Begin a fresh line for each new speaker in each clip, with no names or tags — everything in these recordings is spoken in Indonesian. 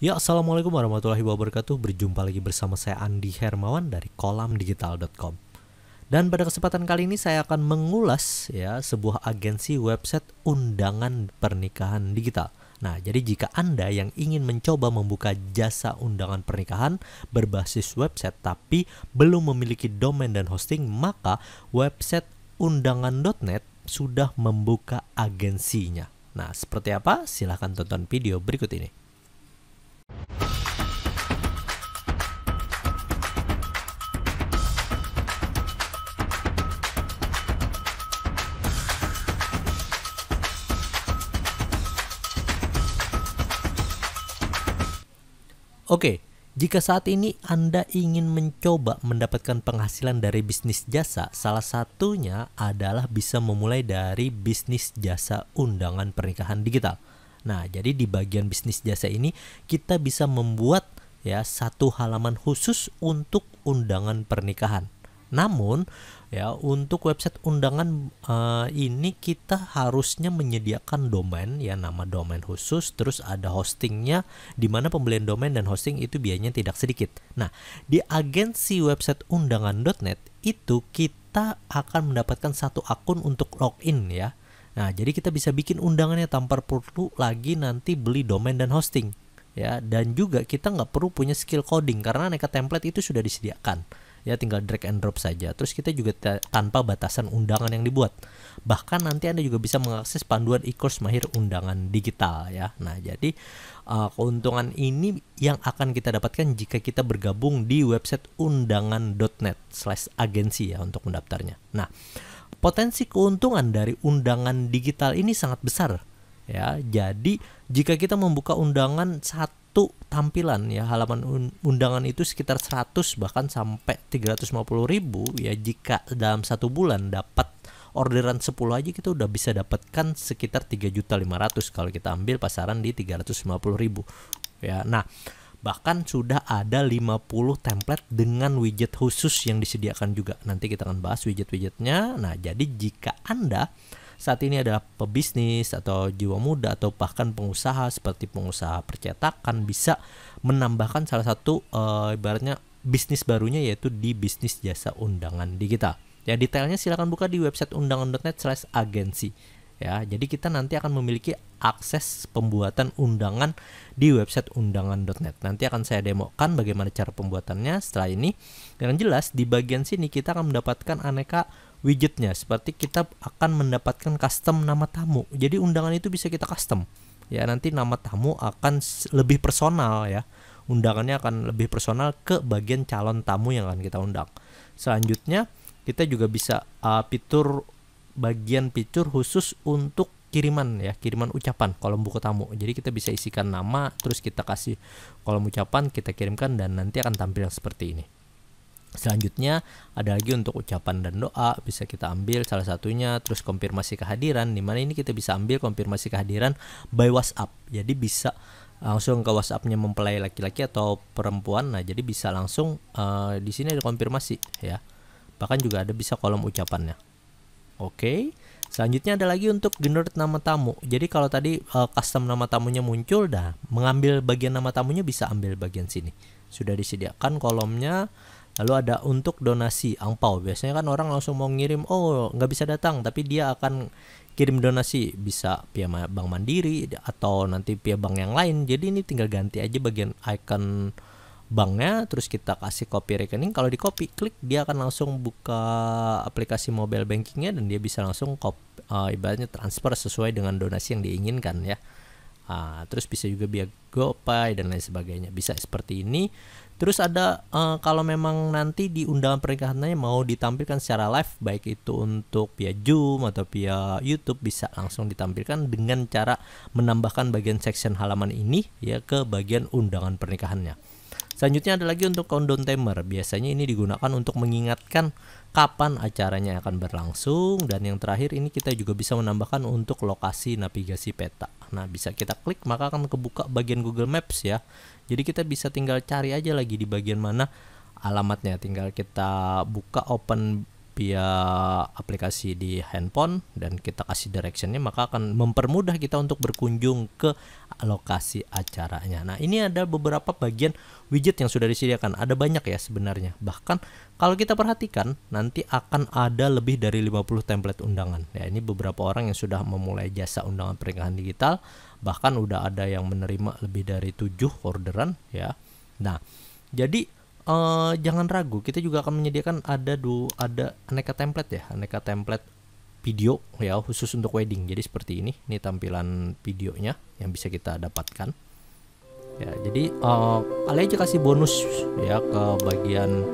Ya, Assalamualaikum warahmatullahi wabarakatuh. Berjumpa lagi bersama saya Andi Hermawan dari kolamdigital.com. Dan pada kesempatan kali ini saya akan mengulas ya sebuah agensi website undangan pernikahan digital. Nah, jadi jika Anda yang ingin mencoba membuka jasa undangan pernikahan berbasis website tapi belum memiliki domain dan hosting, maka website undangan.net sudah membuka agensinya. Nah, seperti apa? Silahkan tonton video berikut ini. Oke, jika saat ini Anda ingin mencoba mendapatkan penghasilan dari bisnis jasa, salah satunya adalah bisa memulai dari bisnis jasa undangan pernikahan digital. Nah, jadi di bagian bisnis jasa ini kita bisa membuat ya satu halaman khusus untuk undangan pernikahan. Namun ya untuk website undangan uh, ini kita harusnya menyediakan domain ya nama domain khusus terus ada hostingnya di mana pembelian domain dan hosting itu biayanya tidak sedikit. Nah di agensi website undangan.net itu kita akan mendapatkan satu akun untuk login ya Nah, jadi kita bisa bikin undangannya tanpa perlu lagi nanti beli domain dan hosting. Ya, dan juga kita nggak perlu punya skill coding karena aneka template itu sudah disediakan. Ya, tinggal drag and drop saja. Terus kita juga tanpa batasan undangan yang dibuat. Bahkan nanti Anda juga bisa mengakses panduan e-course mahir undangan digital ya. Nah, jadi uh, keuntungan ini yang akan kita dapatkan jika kita bergabung di website undangan.net/agensi ya untuk mendaftarnya. Nah, potensi keuntungan dari undangan digital ini sangat besar ya. Jadi jika kita membuka undangan satu tampilan ya halaman undangan itu sekitar 100 bahkan sampai 350 ribu ya jika dalam satu bulan dapat orderan 10 aja kita udah bisa dapatkan sekitar 3.500 kalau kita ambil pasaran di ribu, ya. Nah, bahkan sudah ada 50 template dengan widget khusus yang disediakan juga nanti kita akan bahas widget-widgetnya nah jadi jika anda saat ini adalah pebisnis atau jiwa muda atau bahkan pengusaha seperti pengusaha percetakan bisa menambahkan salah satu e, ibaratnya bisnis barunya yaitu di bisnis jasa undangan digital. Ya detailnya silahkan buka di website undangan.net slash agensi ya. Jadi kita nanti akan memiliki akses pembuatan undangan di website undangan.net. Nanti akan saya demokan bagaimana cara pembuatannya setelah ini. Dengan jelas di bagian sini kita akan mendapatkan aneka widgetnya seperti kita akan mendapatkan custom nama tamu. Jadi undangan itu bisa kita custom. Ya, nanti nama tamu akan lebih personal ya. Undangannya akan lebih personal ke bagian calon tamu yang akan kita undang. Selanjutnya kita juga bisa uh, fitur bagian fitur khusus untuk kiriman ya kiriman ucapan kolom buku tamu jadi kita bisa isikan nama terus kita kasih kolom ucapan kita kirimkan dan nanti akan tampil seperti ini selanjutnya ada lagi untuk ucapan dan doa bisa kita ambil salah satunya terus konfirmasi kehadiran di mana ini kita bisa ambil konfirmasi kehadiran by WhatsApp jadi bisa uh, langsung ke WhatsAppnya mempelai laki-laki atau perempuan nah jadi bisa langsung uh, di sini ada konfirmasi ya bahkan juga ada bisa kolom ucapannya Oke. Okay. Selanjutnya ada lagi untuk generate nama tamu. Jadi kalau tadi uh, custom nama tamunya muncul dah, mengambil bagian nama tamunya bisa ambil bagian sini. Sudah disediakan kolomnya. Lalu ada untuk donasi angpau. Biasanya kan orang langsung mau ngirim, oh nggak bisa datang, tapi dia akan kirim donasi bisa via bank mandiri atau nanti via bank yang lain. Jadi ini tinggal ganti aja bagian icon banknya terus kita kasih copy rekening kalau di copy klik dia akan langsung buka aplikasi mobile bankingnya dan dia bisa langsung copy, uh, eh, ibaratnya transfer sesuai dengan donasi yang diinginkan ya uh, terus bisa juga via GoPay dan lain sebagainya bisa seperti ini terus ada uh, kalau memang nanti di undangan pernikahannya mau ditampilkan secara live baik itu untuk via Zoom atau via YouTube bisa langsung ditampilkan dengan cara menambahkan bagian section halaman ini ya ke bagian undangan pernikahannya Selanjutnya ada lagi untuk countdown timer. Biasanya ini digunakan untuk mengingatkan kapan acaranya akan berlangsung dan yang terakhir ini kita juga bisa menambahkan untuk lokasi navigasi peta. Nah, bisa kita klik maka akan kebuka bagian Google Maps ya. Jadi kita bisa tinggal cari aja lagi di bagian mana alamatnya. Tinggal kita buka open via aplikasi di handphone dan kita kasih directionnya maka akan mempermudah kita untuk berkunjung ke lokasi acaranya. Nah ini ada beberapa bagian widget yang sudah disediakan. Ada banyak ya sebenarnya. Bahkan kalau kita perhatikan nanti akan ada lebih dari 50 template undangan. Ya ini beberapa orang yang sudah memulai jasa undangan pernikahan digital. Bahkan udah ada yang menerima lebih dari 7 orderan ya. Nah jadi uh, jangan ragu, kita juga akan menyediakan ada du ada aneka template ya, aneka template video ya khusus untuk wedding. Jadi seperti ini, ini tampilan videonya yang bisa kita dapatkan. Ya, jadi uh, eh, Ali aja kasih bonus ya ke bagian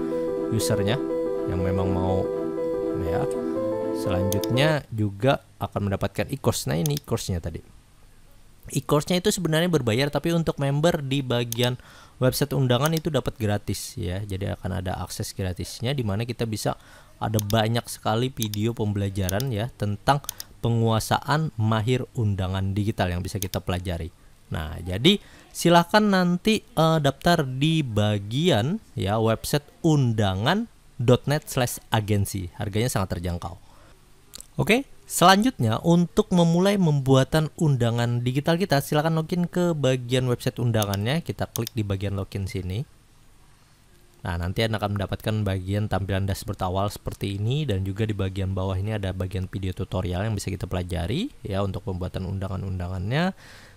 usernya yang memang mau ya. Selanjutnya juga akan mendapatkan e-course. Nah, ini e-course-nya tadi e-course-nya itu sebenarnya berbayar tapi untuk member di bagian website undangan itu dapat gratis ya. Jadi akan ada akses gratisnya di mana kita bisa ada banyak sekali video pembelajaran ya tentang penguasaan mahir undangan digital yang bisa kita pelajari. Nah, jadi silahkan nanti uh, daftar di bagian ya website undangan.net/agensi. Harganya sangat terjangkau. Oke, okay? Selanjutnya, untuk memulai pembuatan undangan digital kita, silakan login ke bagian website undangannya. Kita klik di bagian login sini. Nah, nanti Anda akan mendapatkan bagian tampilan dashboard awal seperti ini dan juga di bagian bawah ini ada bagian video tutorial yang bisa kita pelajari ya untuk pembuatan undangan-undangannya.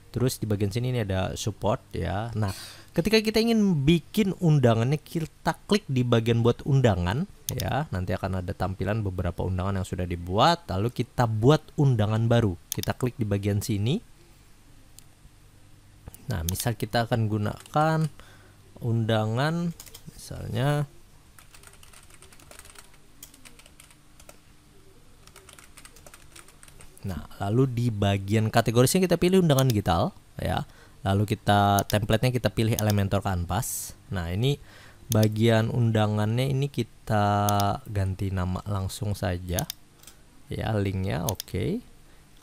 Terus di bagian sini ini ada support ya. Nah, ketika kita ingin bikin undangannya kita klik di bagian buat undangan ya nanti akan ada tampilan beberapa undangan yang sudah dibuat lalu kita buat undangan baru kita klik di bagian sini nah misal kita akan gunakan undangan misalnya nah lalu di bagian kategorisnya kita pilih undangan digital ya lalu kita template-nya kita pilih Elementor Canvas nah ini bagian undangannya ini kita ganti nama langsung saja ya linknya oke okay.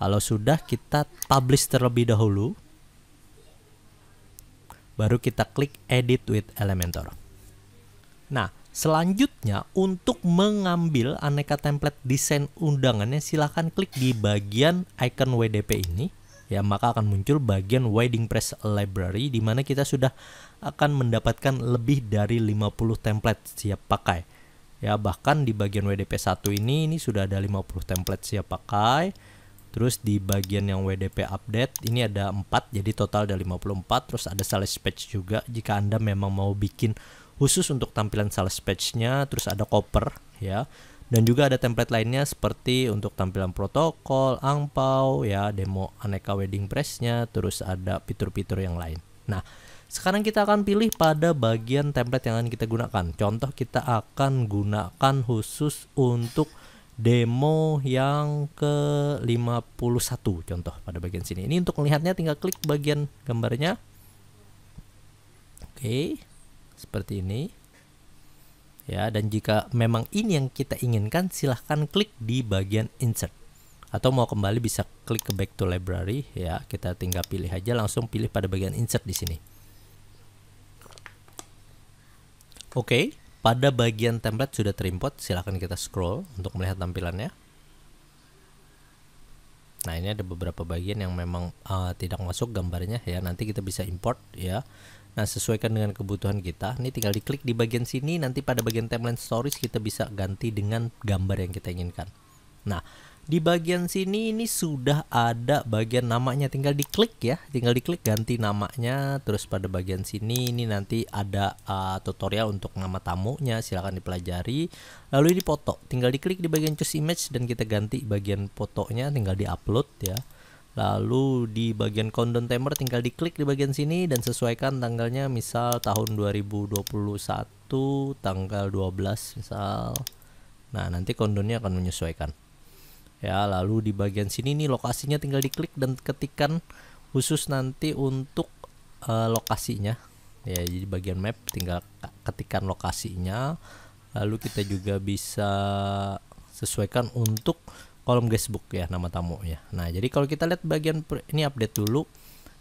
kalau sudah kita publish terlebih dahulu baru kita klik edit with Elementor nah selanjutnya untuk mengambil aneka template desain undangannya silahkan klik di bagian icon WDP ini ya maka akan muncul bagian wedding press library di mana kita sudah akan mendapatkan lebih dari 50 template siap pakai. Ya, bahkan di bagian WDP 1 ini ini sudah ada 50 template siap pakai. Terus di bagian yang WDP update ini ada 4 jadi total ada 54 terus ada sales page juga jika Anda memang mau bikin khusus untuk tampilan sales page-nya terus ada koper ya. Dan juga ada template lainnya seperti untuk tampilan protokol, angpau ya, demo aneka wedding press-nya, terus ada fitur-fitur yang lain. Nah, sekarang kita akan pilih pada bagian template yang akan kita gunakan. Contoh kita akan gunakan khusus untuk demo yang ke-51 contoh pada bagian sini. Ini untuk melihatnya tinggal klik bagian gambarnya. Oke. Seperti ini. Ya, dan jika memang ini yang kita inginkan silahkan klik di bagian insert. Atau mau kembali bisa klik ke back to library ya. Kita tinggal pilih aja langsung pilih pada bagian insert di sini. Oke, pada bagian template sudah terimport, silahkan kita scroll untuk melihat tampilannya. Nah ini ada beberapa bagian yang memang uh, tidak masuk gambarnya ya, nanti kita bisa import ya. Nah, sesuaikan dengan kebutuhan kita. Ini tinggal diklik di bagian sini nanti pada bagian timeline stories kita bisa ganti dengan gambar yang kita inginkan. Nah, di bagian sini ini sudah ada bagian namanya tinggal diklik ya tinggal diklik ganti namanya terus pada bagian sini ini nanti ada uh, tutorial untuk nama tamunya silahkan dipelajari lalu ini foto tinggal diklik di bagian choose image dan kita ganti bagian fotonya tinggal di upload ya lalu di bagian countdown timer tinggal diklik di bagian sini dan sesuaikan tanggalnya misal tahun 2021 tanggal 12 misal nah nanti countdownnya akan menyesuaikan ya lalu di bagian sini nih lokasinya tinggal diklik dan ketikan khusus nanti untuk uh, lokasinya ya jadi bagian map tinggal ketikan lokasinya lalu kita juga bisa sesuaikan untuk kolom guestbook ya nama tamunya nah jadi kalau kita lihat bagian ini update dulu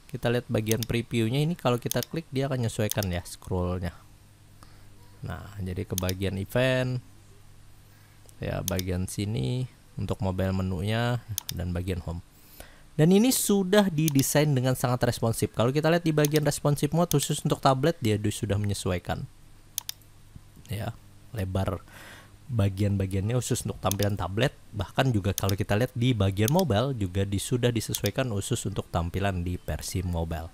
kita lihat bagian previewnya ini kalau kita klik dia akan menyesuaikan ya scrollnya nah jadi ke bagian event ya bagian sini untuk mobile menunya dan bagian home. Dan ini sudah didesain dengan sangat responsif. Kalau kita lihat di bagian responsif mode khusus untuk tablet dia sudah menyesuaikan. Ya, lebar bagian-bagiannya khusus untuk tampilan tablet bahkan juga kalau kita lihat di bagian mobile juga sudah disesuaikan khusus untuk tampilan di versi mobile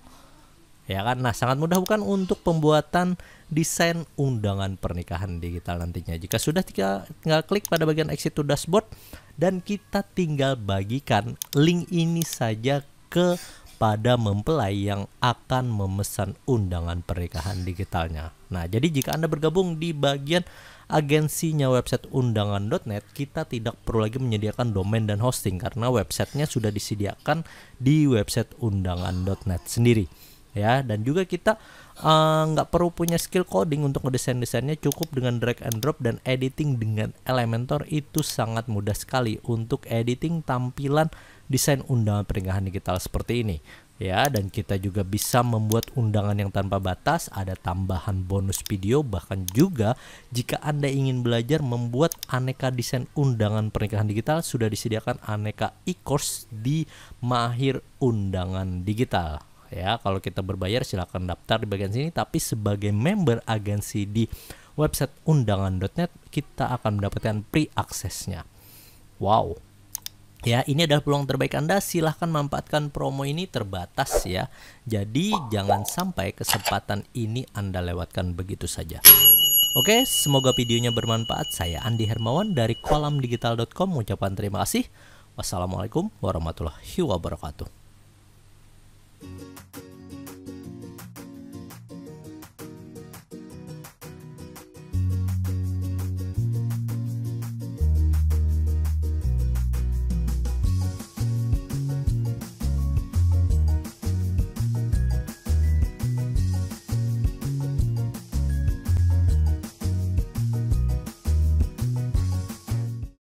ya kan nah sangat mudah bukan untuk pembuatan desain undangan pernikahan digital nantinya jika sudah tinggal, tinggal klik pada bagian exit to dashboard dan kita tinggal bagikan link ini saja ke pada mempelai yang akan memesan undangan pernikahan digitalnya. Nah, jadi jika Anda bergabung di bagian agensinya website undangan.net, kita tidak perlu lagi menyediakan domain dan hosting karena websitenya sudah disediakan di website undangan.net sendiri ya dan juga kita eh, nggak uh, perlu punya skill coding untuk ngedesain desainnya cukup dengan drag and drop dan editing dengan Elementor itu sangat mudah sekali untuk editing tampilan desain undangan pernikahan digital seperti ini ya dan kita juga bisa membuat undangan yang tanpa batas ada tambahan bonus video bahkan juga jika Anda ingin belajar membuat aneka desain undangan pernikahan digital sudah disediakan aneka e-course di Mahir Undangan Digital ya kalau kita berbayar silahkan daftar di bagian sini tapi sebagai member agensi di website undangan.net kita akan mendapatkan pre aksesnya wow Ya, ini adalah peluang terbaik Anda. Silahkan manfaatkan promo ini terbatas ya. Jadi jangan sampai kesempatan ini Anda lewatkan begitu saja. Oke, semoga videonya bermanfaat. Saya Andi Hermawan dari kolamdigital.com mengucapkan terima kasih. Wassalamualaikum warahmatullahi wabarakatuh. thank you